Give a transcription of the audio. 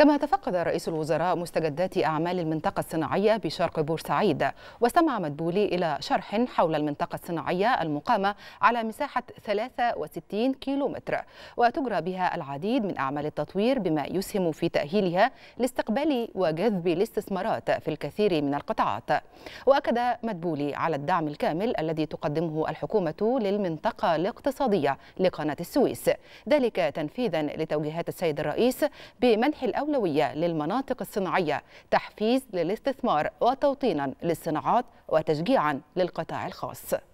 كما تفقد رئيس الوزراء مستجدات أعمال المنطقة الصناعية بشرق بورسعيد واستمع مدبولي إلى شرح حول المنطقة الصناعية المقامة على مساحة 63 كيلومتر وتجرى بها العديد من أعمال التطوير بما يسهم في تأهيلها لاستقبال وجذب الاستثمارات في الكثير من القطاعات وأكد مدبولي على الدعم الكامل الذي تقدمه الحكومة للمنطقة الاقتصادية لقناة السويس ذلك تنفيذا لتوجيهات السيد الرئيس بمنح الأول الأولوية للمناطق الصناعية تحفيز للاستثمار وتوطينا للصناعات وتشجيعا للقطاع الخاص